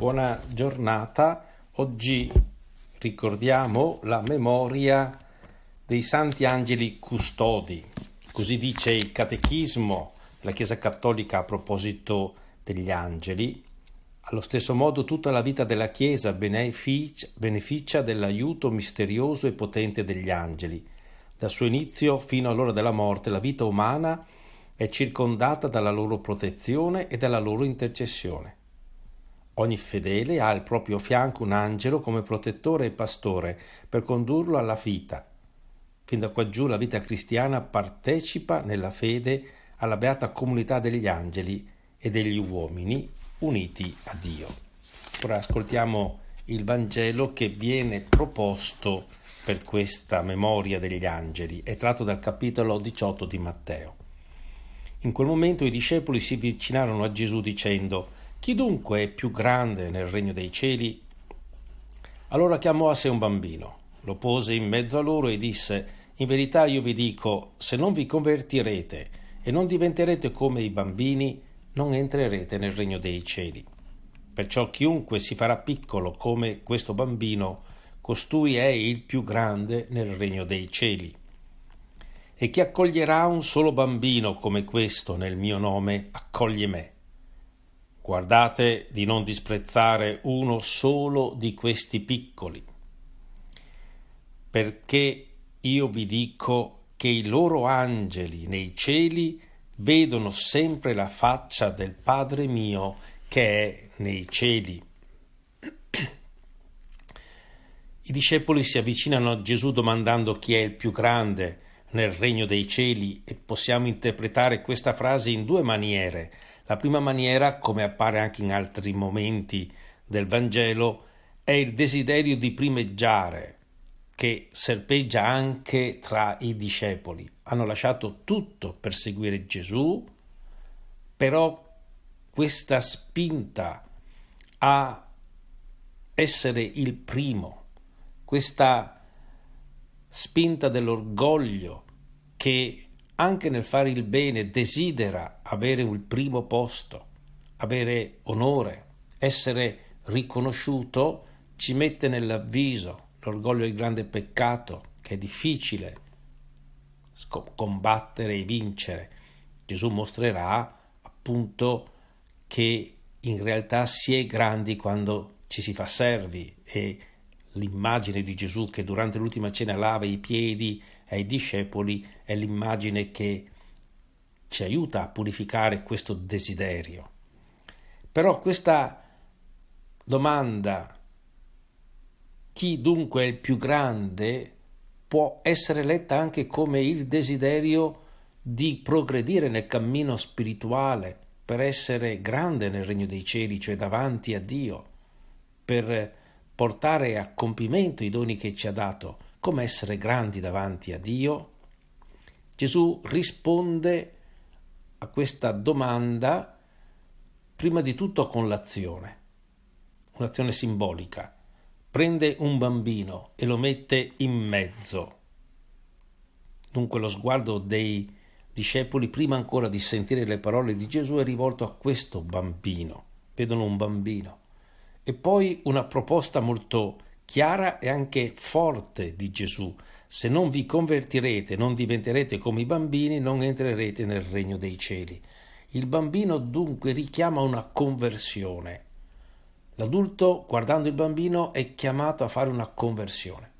Buona giornata. Oggi ricordiamo la memoria dei santi angeli custodi. Così dice il catechismo della Chiesa Cattolica a proposito degli angeli. Allo stesso modo tutta la vita della Chiesa beneficia, dell'aiuto misterioso e potente degli angeli. Dal suo inizio fino all'ora della morte la vita umana è circondata dalla loro protezione e dalla loro intercessione. Ogni fedele ha al proprio fianco un angelo come protettore e pastore per condurlo alla vita. Fin da quaggiù la vita cristiana partecipa nella fede alla beata comunità degli angeli e degli uomini uniti a Dio. Ora ascoltiamo il Vangelo che viene proposto per questa memoria degli angeli, è tratto dal capitolo 18 di Matteo. In quel momento i discepoli si avvicinarono a Gesù dicendo chi dunque è più grande nel regno dei cieli? Allora chiamò a sé un bambino, lo pose in mezzo a loro e disse, In verità io vi dico, se non vi convertirete e non diventerete come i bambini, non entrerete nel regno dei cieli. Perciò chiunque si farà piccolo come questo bambino, costui è il più grande nel regno dei cieli. E chi accoglierà un solo bambino come questo nel mio nome, accoglie me Guardate di non disprezzare uno solo di questi piccoli, perché io vi dico che i loro angeli nei cieli vedono sempre la faccia del Padre mio che è nei cieli. I discepoli si avvicinano a Gesù domandando chi è il più grande nel regno dei cieli e possiamo interpretare questa frase in due maniere. La prima maniera, come appare anche in altri momenti del Vangelo, è il desiderio di primeggiare che serpeggia anche tra i discepoli. Hanno lasciato tutto per seguire Gesù, però questa spinta a essere il primo, questa spinta dell'orgoglio che anche nel fare il bene desidera avere il primo posto, avere onore, essere riconosciuto, ci mette nell'avviso. L'orgoglio è il grande peccato che è difficile combattere e vincere. Gesù mostrerà appunto che in realtà si è grandi quando ci si fa servi e l'immagine di Gesù che durante l'ultima cena lava i piedi ai discepoli è l'immagine che ci aiuta a purificare questo desiderio. Però questa domanda, chi dunque è il più grande, può essere letta anche come il desiderio di progredire nel cammino spirituale per essere grande nel regno dei cieli, cioè davanti a Dio, per portare a compimento i doni che ci ha dato, come essere grandi davanti a Dio. Gesù risponde a questa domanda prima di tutto con l'azione, un'azione simbolica. Prende un bambino e lo mette in mezzo. Dunque lo sguardo dei discepoli, prima ancora di sentire le parole di Gesù, è rivolto a questo bambino. Vedono un bambino. E poi una proposta molto chiara e anche forte di Gesù se non vi convertirete, non diventerete come i bambini, non entrerete nel regno dei cieli. Il bambino dunque richiama una conversione. L'adulto, guardando il bambino, è chiamato a fare una conversione.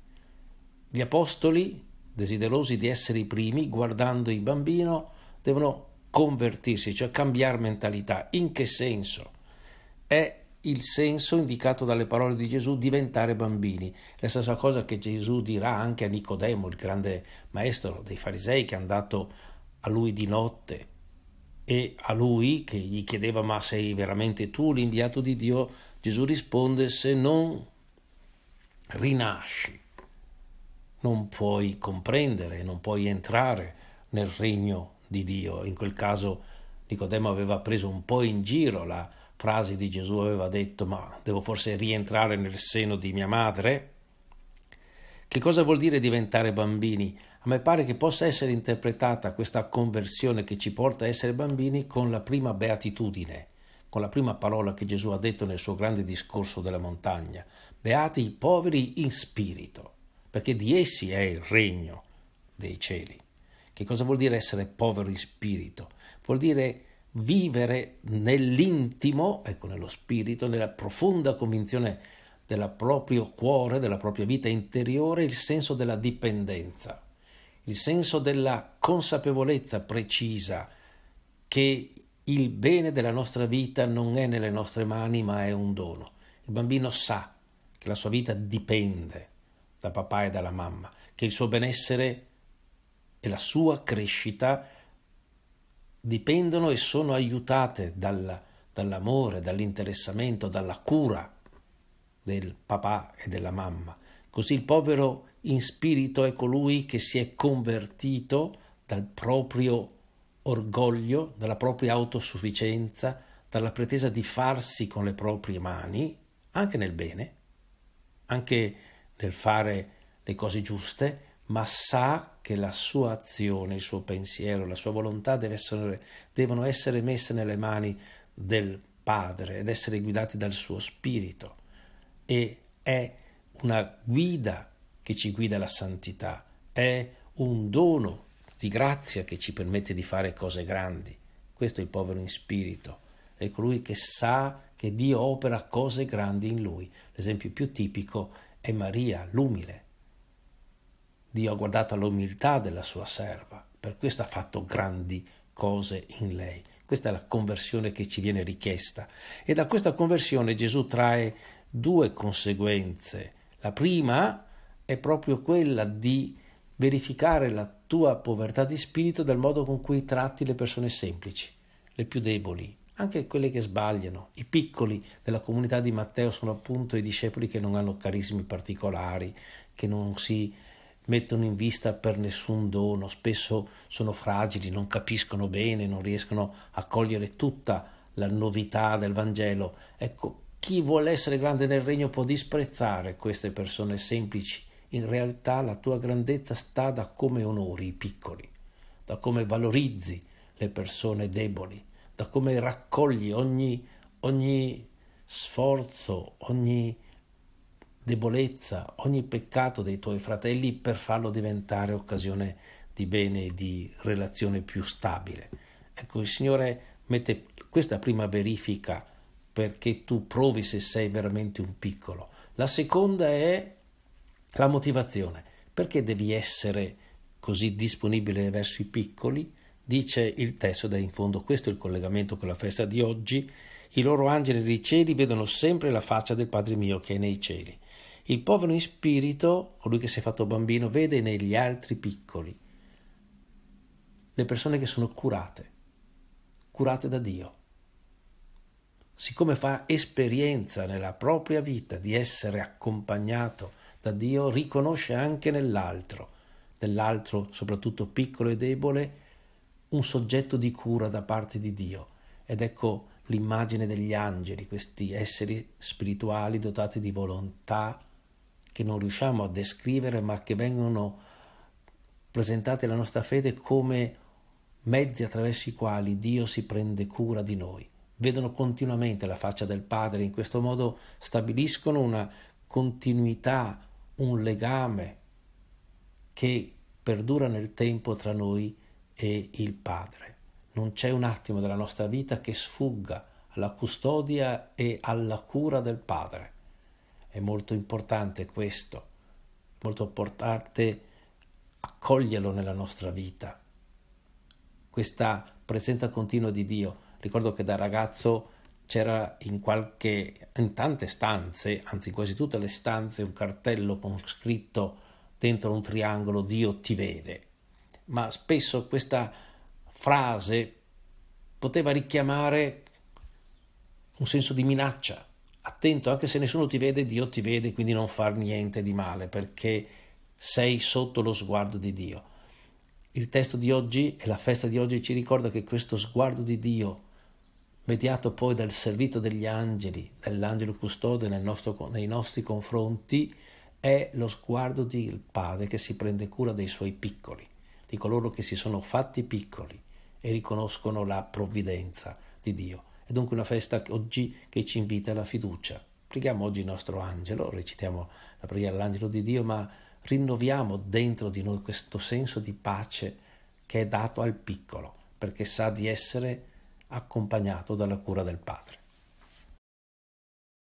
Gli apostoli, desiderosi di essere i primi, guardando il bambino, devono convertirsi, cioè cambiare mentalità. In che senso? È il senso indicato dalle parole di Gesù, diventare bambini. La stessa cosa che Gesù dirà anche a Nicodemo, il grande maestro dei farisei che è andato a lui di notte e a lui che gli chiedeva ma sei veramente tu l'inviato di Dio, Gesù risponde se non rinasci non puoi comprendere, non puoi entrare nel regno di Dio. In quel caso Nicodemo aveva preso un po' in giro la frasi di Gesù aveva detto ma devo forse rientrare nel seno di mia madre? Che cosa vuol dire diventare bambini? A me pare che possa essere interpretata questa conversione che ci porta a essere bambini con la prima beatitudine, con la prima parola che Gesù ha detto nel suo grande discorso della montagna. Beati i poveri in spirito, perché di essi è il regno dei cieli. Che cosa vuol dire essere povero in spirito? Vuol dire vivere nell'intimo, ecco, nello spirito, nella profonda convinzione del proprio cuore, della propria vita interiore, il senso della dipendenza, il senso della consapevolezza precisa che il bene della nostra vita non è nelle nostre mani, ma è un dono. Il bambino sa che la sua vita dipende da papà e dalla mamma, che il suo benessere e la sua crescita dipendono e sono aiutate dal, dall'amore, dall'interessamento, dalla cura del papà e della mamma. Così il povero in spirito è colui che si è convertito dal proprio orgoglio, dalla propria autosufficienza, dalla pretesa di farsi con le proprie mani, anche nel bene, anche nel fare le cose giuste, ma sa che la sua azione, il suo pensiero, la sua volontà deve essere, devono essere messe nelle mani del Padre ed essere guidati dal suo Spirito. E è una guida che ci guida la santità, è un dono di grazia che ci permette di fare cose grandi. Questo è il povero in spirito, è colui che sa che Dio opera cose grandi in lui. L'esempio più tipico è Maria, l'umile, Dio ha guardato all'umiltà della sua serva, per questo ha fatto grandi cose in lei. Questa è la conversione che ci viene richiesta e da questa conversione Gesù trae due conseguenze. La prima è proprio quella di verificare la tua povertà di spirito dal modo con cui tratti le persone semplici, le più deboli, anche quelle che sbagliano. I piccoli della comunità di Matteo sono appunto i discepoli che non hanno carismi particolari, che non si mettono in vista per nessun dono, spesso sono fragili, non capiscono bene, non riescono a cogliere tutta la novità del Vangelo. Ecco, chi vuole essere grande nel regno può disprezzare queste persone semplici. In realtà la tua grandezza sta da come onori i piccoli, da come valorizzi le persone deboli, da come raccogli ogni, ogni sforzo, ogni debolezza, ogni peccato dei tuoi fratelli per farlo diventare occasione di bene e di relazione più stabile. Ecco, il Signore mette questa prima verifica perché tu provi se sei veramente un piccolo. La seconda è la motivazione. Perché devi essere così disponibile verso i piccoli? Dice il testo da in fondo, questo è il collegamento con la festa di oggi. I loro angeli dei cieli vedono sempre la faccia del Padre mio che è nei cieli. Il povero in spirito, colui che si è fatto bambino, vede negli altri piccoli le persone che sono curate, curate da Dio. Siccome fa esperienza nella propria vita di essere accompagnato da Dio, riconosce anche nell'altro, nell'altro soprattutto piccolo e debole, un soggetto di cura da parte di Dio. Ed ecco l'immagine degli angeli, questi esseri spirituali dotati di volontà, che non riusciamo a descrivere ma che vengono presentate alla nostra fede come mezzi attraverso i quali Dio si prende cura di noi. Vedono continuamente la faccia del Padre, in questo modo stabiliscono una continuità, un legame che perdura nel tempo tra noi e il Padre. Non c'è un attimo della nostra vita che sfugga alla custodia e alla cura del Padre. È molto importante questo, molto importante accoglierlo nella nostra vita, questa presenza continua di Dio. Ricordo che da ragazzo c'era in, qualche, in tante stanze, anzi quasi tutte le stanze, un cartello con scritto dentro un triangolo Dio ti vede. Ma spesso questa frase poteva richiamare un senso di minaccia, attento anche se nessuno ti vede, Dio ti vede, quindi non far niente di male perché sei sotto lo sguardo di Dio. Il testo di oggi e la festa di oggi ci ricorda che questo sguardo di Dio, mediato poi dal servito degli angeli, dell'angelo custode nel nostro, nei nostri confronti, è lo sguardo del Padre che si prende cura dei suoi piccoli, di coloro che si sono fatti piccoli e riconoscono la provvidenza di Dio. È dunque una festa oggi che ci invita alla fiducia. Preghiamo oggi il nostro angelo, recitiamo la preghiera all'angelo di Dio, ma rinnoviamo dentro di noi questo senso di pace che è dato al piccolo, perché sa di essere accompagnato dalla cura del Padre.